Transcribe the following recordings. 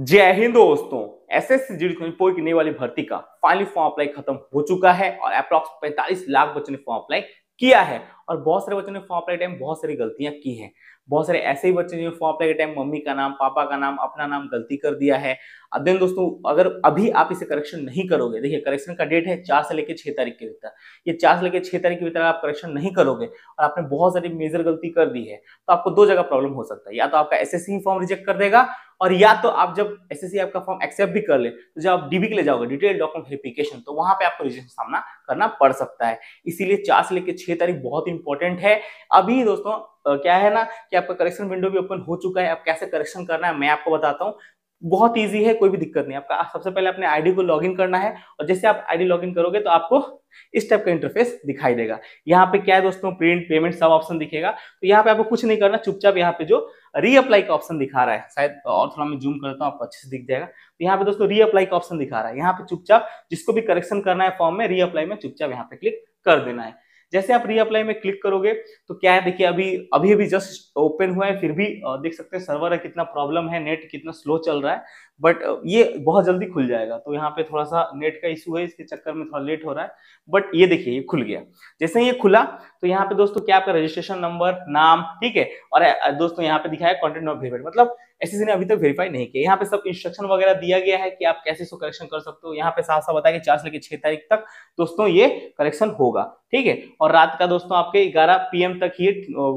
जय हिंद दोस्तों SSC GD twenty की नई वाली भर्ती का फाइनली फॉर्म अप्लाई खत्म हो चुका है और अप्रॉक्स 45 लाख बच्चों ने फॉर्म अप्लाई किया है और बहुत सारे बच्चों ने फॉर्म अप्लाई टाइम बहुत सारी गलतियां की हैं बहुत सारे ऐसे ही बच्चे जिन्होंने फॉर्म अप्लाई टाइम मम्मी का नाम पापा का नाम अपना नाम गलती कर दिया है अब देन दोस्तों अगर अभी आप इसे करेक्शन नहीं करोगे देखिए करेक्शन का डेट है चार से लेकर छह तारीख के भीतर ये चार से लेकर छह तारीख के भीतर आप करेक्शन नहीं करोगे और आपने बहुत सारी मेजर गलती कर दी है तो आपको दो जगह प्रॉब्लम हो सकता है या तो आपका एस सी फॉर्म रिजेक्ट कर देगा और या तो आप जब एस आपका फॉर्म एक्सेप्ट भी कर ले तो जब आप डीबी के लिए जाओगे डिटेल डॉक्यूमेंट वेरिफिकेशन तो वहां पे आपको रिजेक्शन सामना करना पड़ सकता है इसीलिए चार से लेकर छह तारीख बहुत इंपॉर्टेंट है अभी दोस्तों क्या है ना कि आपका करेक्शन विंडो भी ओपन हो चुका है आप कैसे करेक्शन करना है मैं आपको बताता हूँ बहुत ईजी है कोई भी दिक्कत नहीं आपका सबसे पहले अपने आईडी को लॉगिन करना है और जैसे आप आईडी लॉगिन करोगे तो आपको इस टाइप का इंटरफेस दिखाई देगा यहाँ पे क्या है दोस्तों प्रिंट पेमेंट सब ऑप्शन दिखेगा तो यहाँ पे आपको कुछ नहीं करना चुपचाप यहाँ पे जो रीअप्लाई का ऑप्शन दिखा रहा है शायद और थोड़ा मैं जूम करता हूँ आपको अच्छे से दिख जाएगा तो यहाँ पे दोस्तों रीअप्लाई का ऑप्शन दिखा रहा है यहाँ पे चुपचाप जिसको भी करेक्शन करना है फॉर्म में रीअप्लाई में चुपचाप यहाँ पे क्लिक कर देना है जैसे आप रीअप्लाई में क्लिक करोगे तो क्या है देखिए अभी अभी अभी जस्ट ओपन हुआ है फिर भी देख सकते हैं सर्वर है कितना प्रॉब्लम है नेट कितना स्लो चल रहा है बट ये बहुत जल्दी खुल जाएगा तो यहाँ पे थोड़ा सा नेट का इशू है इसके चक्कर में थोड़ा लेट हो रहा है बट ये देखिए ये खुल गया जैसे ये खुला तो यहाँ पे दोस्तों क्या आपका रजिस्ट्रेशन नंबर नाम ठीक है और दोस्तों यहाँ पे दिखाया कॉन्टेंट ऑफ मतलब एसएससी ने अभी तक वेरीफाई नहीं किया यहाँ पे सब इंस्ट्रक्शन वगैरह दिया गया है कि आप कैसे इसको करेक्शन कर सकते हो यहाँ पे साफ साफ बताया कि चार से लेकर छह तारीख तक दोस्तों ये करेक्शन होगा ठीक है और रात का दोस्तों आपके ग्यारह पीएम तक ही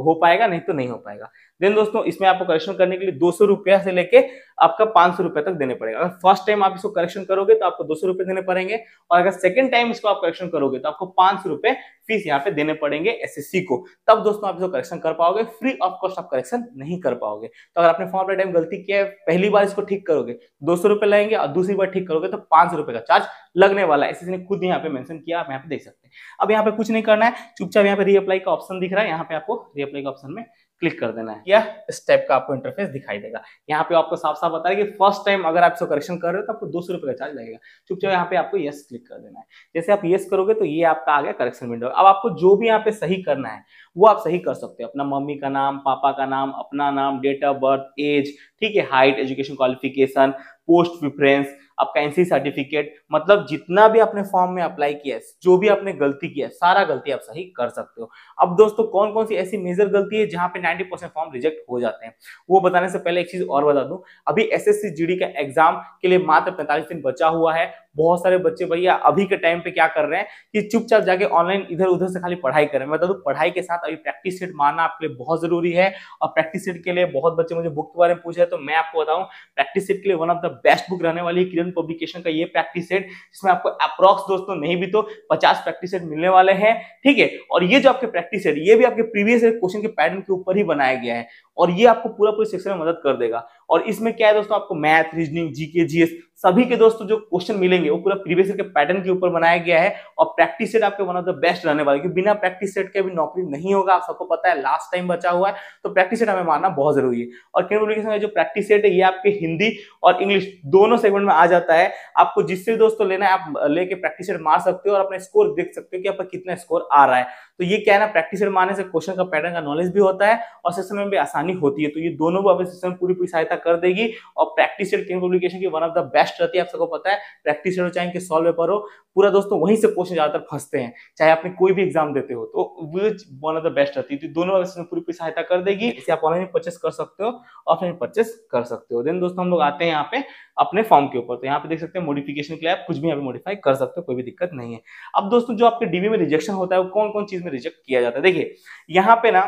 हो पाएगा नहीं तो नहीं हो पाएगा देन दोस्तों इसमें आपको करेक्शन करने के लिए दो सौ रुपया से लेके आपका पांच सौ रुपए तक देने पड़ेगा अगर फर्स्ट टाइम आप इसको करेक्शन करोगे तो आपको दो सौ रुपये देने पड़ेंगे और अगर सेकंड टाइम इसको आप करेक्शन करोगे तो आपको पांच सौ रुपए फीस यहाँ पे देने पड़ेंगे एसएससी को तब दोस्तों आप इसको करेक्शन कर पाओगे फ्री ऑफ कॉस्ट आप करेक्शन नहीं कर पाओगे तो अगर आपने फॉर्म टाइम गलती किया है पहली बार इसको ठीक करोगे दो सौ रुपये लगेंगे और दूसरी बार ठीक करोगे तो पांच सौ रुपए का चार्ज लगने वाला है एसएससी ने खुद यहाँ पे मेंशन किया आप यहाँ पे देख सकते हैं अब यहाँ पे कुछ नहीं करना है चुपचाप यहाँ पे रीअप्लाई का ऑप्शन दिख रहा है यहाँ पे आपको रीअप्लाई का ऑप्शन में क्लिक कर देना है या इस टाइप का आपको इंटरफेस दिखाई देगा यहाँ पे आपको साफ साफ बता रहे कि फर्स्ट टाइम अगर आप इसको करेक्शन कर रहे हो तो आपको दो सौ रुपये का चार्ज लगेगा चुपचाप यहाँ पे आपको यस क्लिक कर देना है जैसे आप यस करोगे तो ये आपका आ गया करेक्शन विंडो अब आपको जो भी यहाँ पे सही करना है वो आप सही कर सकते हो अपना मम्मी का नाम पापा का नाम अपना नाम डेट ऑफ बर्थ एज ठीक है height education qualification post preference आपका एनसी सर्टिफिकेट e मतलब जितना भी आपने फॉर्म में अप्लाई किया है जो भी आपने गलती किया है सारा गलती आप सही कर सकते हो अब दोस्तों कौन कौन सी ऐसी मेजर गलती है जहां पे 90 परसेंट फॉर्म रिजेक्ट हो जाते हैं वो बताने से पहले एक चीज और बता दूं अभी एस एस का एग्जाम के लिए मात्र पैंतालीस दिन बचा हुआ है बहुत सारे बच्चे भैया अभी के टाइम पे क्या कर रहे हैं कि चुपचाप जाके ऑनलाइन इधर उधर से खाली पढ़ाई करें मैं बता दू पढ़ाई के साथ अभी प्रैक्टिस सेट मारना आपके लिए बहुत जरूरी है और प्रैक्टिस सेट के लिए बहुत बच्चे मुझे बुक के बारे में पूछ रहे तो मैं आपको बताऊँ प्रैक्टिस सेट के लिए one of the best book रहने वाली है किरण पब्लिकेशन का ये प्रैक्टिस सेट जिसमें आपको अप्रॉक्स दोस्तों नहीं भी तो पचास प्रैक्टिस सेट मिलने वाले हैं ठीक है और ये जो आपके प्रैक्टिस सेट ये भी आपके प्रीवियस क्वेश्चन के पैटर्न के ऊपर ही बनाया गया है और ये आपको पूरा पूरे सेक्शन में मदद कर देगा और इसमें क्या है दोस्तों आपको मैथ रीजनिंग जीके जीएस सभी के दोस्तों जो क्वेश्चन मिलेंगे वो पूरा प्रीवियस के पैटर्न के ऊपर बनाया गया है और प्रैक्टिस सेट आपके वन ऑफ द बेस्ट रहने वाले क्योंकि बिना प्रैक्टिस सेट के अभी नौकरी नहीं होगा आप सबको पता है लास्ट टाइम बचा हुआ है तो प्रैक्टिस सेट हमें मानना बहुत जरूरी है और कैम्युनिकेशन का जो प्रैक्टिस सेट है ये आपके हिंदी और इंग्लिश दोनों सेगमेंट में आ जाता है आपको जिससे दोस्तों लेना है आप लेके प्रैक्टिस सेट मार सकते हो और अपने स्कोर देख सकते हो कि आपका कितना स्कोर आ रहा है तो ये क्या है ना प्रैक्टिस सेट मारने से क्वेश्चन का पैटर्न का नॉलेज भी होता है और सेशन में भी आसानी होती है तो ये दोनों को अपने सेशन पूरी पूरी सहायता सहायता कर देगी और प्रैक्टिस सेट पब्लिकेशन की वन ऑफ द बेस्ट रहती है आप सबको पता है प्रैक्टिस हो चाहे इनके सॉल्व पेपर हो पूरा दोस्तों वहीं से क्वेश्चन ज्यादातर फंसते हैं चाहे आपने कोई भी एग्जाम देते हो तो which one of the best रहती है तो दोनों इसमें पूरी पूरी सहायता कर देगी इसे आप ऑनलाइन परचेस कर सकते हो ऑफलाइन परचेस कर सकते हो देन दोस्तों हम लोग आते हैं यहाँ पे अपने फॉर्म के ऊपर तो यहाँ पे देख सकते हैं मॉडिफिकेशन के लिए आप कुछ भी यहाँ पे मॉडिफाई कर सकते हो कोई भी दिक्कत नहीं है अब दोस्तों जो आपके डीबी में रिजेक्शन होता है वो कौन कौन चीज में रिजेक्ट किया जाता है देखिए यहाँ पे ना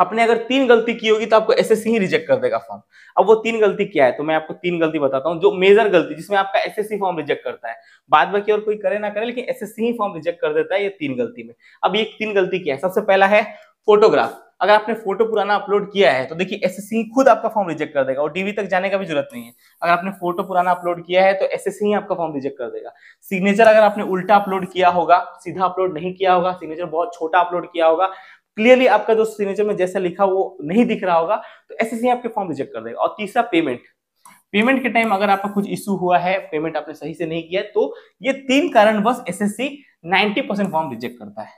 आपने अगर तीन गलती की होगी तो आपको एसएससी ही रिजेक्ट कर देगा फॉर्म अब वो तीन गलती क्या है तो मैं आपको तीन गलती बताता हूँ जो मेजर गलती जिसमें आपका एसएससी फॉर्म रिजेक्ट करता है बाद बाकी और कोई करे ना करे लेकिन एसएससी ही फॉर्म रिजेक्ट कर देता है ये तीन गलती में अब ये तीन गलती क्या है सबसे पहला है फोटोग्राफ अगर आपने फोटो पुराना अपलोड किया है तो देखिए एसएससी खुद आपका फॉर्म रिजेक्ट कर देगा और डीवी तक जाने का भी जरूरत नहीं है अगर आपने फोटो पुराना अपलोड किया है तो एसएससी ही आपका फॉर्म रिजेक्ट कर देगा सिग्नेचर अगर आपने उल्टा अपलोड किया होगा सीधा अपलोड नहीं किया होगा सिग्नेचर बहुत छोटा अपलोड किया होगा क्लियरली आपका जो सिग्नेचर में जैसा लिखा वो नहीं दिख रहा होगा तो ऐसे ही आपके फॉर्म रिजेक्ट कर देगा और तीसरा पेमेंट पेमेंट के टाइम अगर आपका कुछ इश्यू हुआ है पेमेंट आपने सही से नहीं किया तो ये तीन कारण बस S S C ninety percent form reject करता है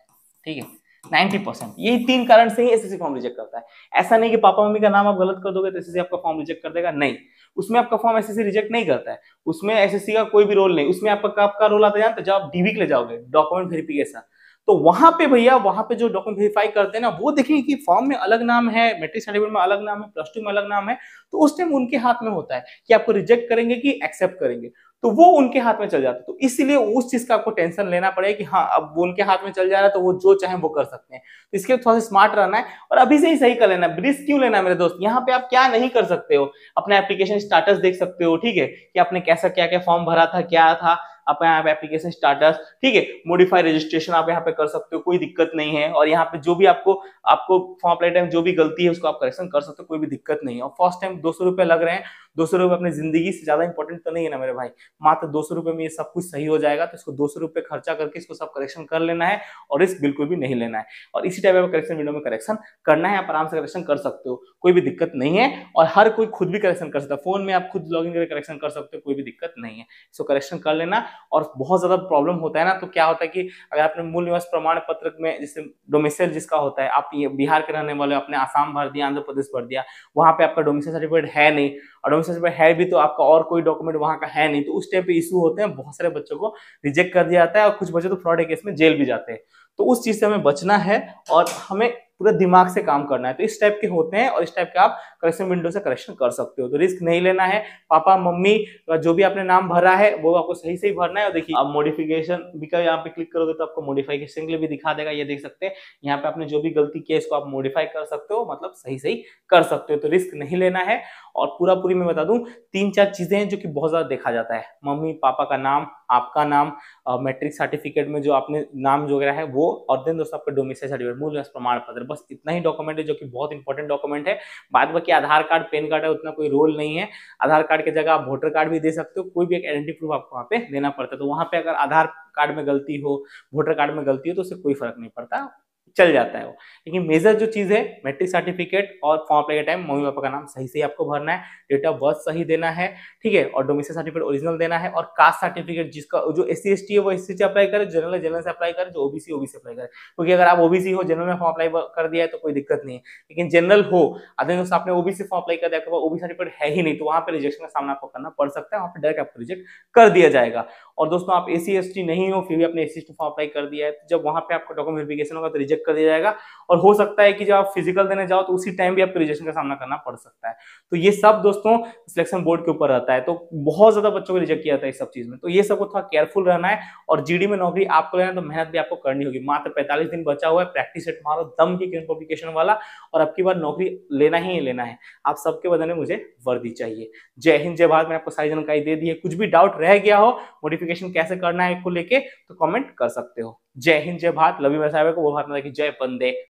ठीक है नाइन्टी परसेंट यही तीन कारण से ही एसएससी फॉर्म रिजेक्ट करता है ऐसा नहीं कि पापा मम्मी का नाम आप गलत कर दोगे तो एसएससी आपका फॉर्म रिजेक्ट कर देगा नहीं उसमें आपका फॉर्म एसएससी रिजेक्ट नहीं करता है उसमें एसएससी का कोई भी रोल नहीं उसमें आपका आपका रोल आता है जब आप डीवी के लिए जाओगे डॉक्यूमेंट वेरिफिकेशन तो वहां पे भैया वहां पे जो डॉक्यूमेंट वेरीफाई करते हैं ना वो देखेंगे कि फॉर्म में अलग नाम है मेट्रिक सर्टिफिकेट में अलग नाम है प्लस टू में अलग नाम है तो उस टाइम उनके हाथ में होता है कि आपको रिजेक्ट करेंगे कि एक्सेप्ट करेंगे तो वो उनके हाथ में चल जाता है तो इसलिए उस चीज का आपको टेंशन लेना पड़ेगा कि हाँ अब उनके हाथ में चल जा रहा है तो वो जो चाहे वो कर सकते हैं तो इसके लिए थोड़ा सा स्मार्ट रहना है और अभी से ही सही कर लेना रिस्क क्यों लेना है मेरे दोस्त यहाँ पे आप क्या नहीं कर सकते हो अपना एप्लीकेशन स्टेटस देख सकते हो ठीक है कि आपने कैसा क्या क्या फॉर्म भरा था क्या था आप यहाँ पे एप्लीकेशन स्टार्टस ठीक है मोडिफाई रजिस्ट्रेशन आप यहाँ पे कर सकते हो कोई दिक्कत नहीं है और यहाँ पे जो भी आपको आपको फॉर्म अपलाई टाइम जो भी गलती है उसको आप करेक्शन कर सकते हो कोई भी दिक्कत नहीं है और फर्स्ट टाइम दो सौ रुपये लग रहे हैं दो सौ रुपये अपनी जिंदगी से ज्यादा इंपॉर्टेंट तो नहीं है ना मेरे भाई मात्र दो सौ रुपये में ये सब कुछ सही हो जाएगा तो इसको दो सौ रुपये खर्चा करके इसको सब करेक्शन कर लेना है और रिस्क बिल्कुल भी नहीं लेना है और इसी टाइप का करेक्शन वीडियो में करेक्शन करना है आप आराम से करेक्शन कर सकते हो कोई भी दिक्कत नहीं है और हर कोई खुद भी करेक्शन कर सकता है फोन में आप खुद लॉग इन करके करेक्शन कर सकते हो कोई भी दिक्कत नहीं है इसको करेक्शन कर लेना और बहुत ज्यादा प्रॉब्लम होता है ना तो क्या होता है कि अगर आपने मूल निवास प्रमाण पत्र में जैसे डोमिसाइल जिसका होता है आप बिहार के रहने वाले आपने आसाम भर दिया आंध्र प्रदेश भर दिया वहां पे आपका डोमिसाइल सर्टिफिकेट है नहीं और सर्विसेज में है भी तो आपका और कोई डॉक्यूमेंट वहाँ का है नहीं तो उस टाइम पे इशू होते हैं बहुत सारे बच्चों को रिजेक्ट कर दिया जाता है और कुछ बच्चे तो फ्रॉड केस में जेल भी जाते हैं तो उस चीज़ से हमें बचना है और हमें पूरा दिमाग से काम करना है तो इस टाइप के होते हैं और इस टाइप के आप करेक्शन विंडो से करेक्शन कर सकते हो तो रिस्क नहीं लेना है पापा मम्मी जो भी आपने नाम भरा है वो आपको सही सही भरना है और देखिए आप मोडिफिकेशन भी कर यहाँ पे क्लिक करोगे तो आपको मोडिफिकेशन के लिए भी दिखा देगा ये देख सकते हैं यहाँ पे आपने जो भी गलती किया इसको आप मोडिफाई कर सकते हो मतलब सही सही कर सकते हो तो रिस्क नहीं लेना है और पूरा पूरी मैं बता दूं तीन चार चीजें हैं जो कि बहुत ज्यादा देखा जाता है मम्मी पापा का नाम आपका नाम मैट्रिक सर्टिफिकेट में जो आपने नाम जो वगैरह है वो और देन दोस्तों आपका डोमिसाइल सर्टिफिकेट मूल निवास प्रमाण पत्र बस इतना ही डॉक्यूमेंट है जो कि बहुत इंपॉर्टेंट डॉक्यूमेंट है बाद बाकी आधार कार्ड पेन कार्ड है उतना कोई रोल नहीं है आधार कार्ड की जगह आप वोटर कार्ड भी दे सकते हो कोई भी एक आइडेंटी प्रूफ आपको वहाँ पे देना पड़ता है तो वहाँ पे अगर आधार कार्ड में गलती हो वोटर कार्ड में गलती हो तो उससे कोई फर्क नहीं पड़ता चल जाता है वो लेकिन मेजर जो चीज़ है मैट्रिक सर्टिफिकेट और फॉर्म अप्लाई के टाइम मम्मी पापा का नाम सही से आपको भरना है डेट ऑफ बर्थ सही देना है ठीक है और डोमेस्टिक सर्टिफिकेट ओरिजिनल देना है और कास्ट सर्टिफिकेट जिसका जो एस सी है वो एस से अप्लाई करे जनरल जनरल से अप्लाई करे जो ओबीसी ओबीसी अप्लाई करे क्योंकि अगर आप ओबीसी हो जनरल में फॉर्म अप्लाई कर दिया है तो कोई दिक्कत नहीं है लेकिन जनरल हो अदरवाइज आपने ओबीसी फॉर्म अप्लाई कर दिया आपके ओबीसी सर्टिफिकेट है ही नहीं तो वहाँ पर रिजेक्शन का सामना आपको करना पड़ सकता है वहाँ पर डायरेक्ट आपको रिजेक्ट कर दिया जाएगा और दोस्तों आप ए सी नहीं हो फिर भी आपने एस फॉर्म अप्लाई कर दिया है तो जब वहाँ पर आपका डॉक्यूमेंट वेरिफिकेशन होगा तो रिजेक्ट चेक कर दिया जाएगा और हो सकता है कि जब आप फिजिकल देने जाओ तो उसी टाइम भी आपको रिजेक्शन का सामना करना पड़ सकता है तो ये सब दोस्तों सिलेक्शन बोर्ड के ऊपर रहता है तो बहुत ज्यादा बच्चों को रिजेक्ट किया जाता है इस सब चीज में तो ये सबको थोड़ा केयरफुल रहना है और जीडी में नौकरी आपको लेना है तो मेहनत भी आपको करनी होगी मात्र पैंतालीस दिन बचा हुआ है प्रैक्टिस सेट मारो दम की किरण पब्लिकेशन वाला और अब बार नौकरी लेना ही लेना है आप सबके बदले में मुझे वर्दी चाहिए जय हिंद जय भारत मैंने आपको सारी जानकारी दे दी है कुछ भी डाउट रह गया हो मोडिफिकेशन कैसे करना है इसको लेके तो कमेंट कर सकते हो जय हिंद जय भारत लवी मैं साहब को वो भारत की जय बंदे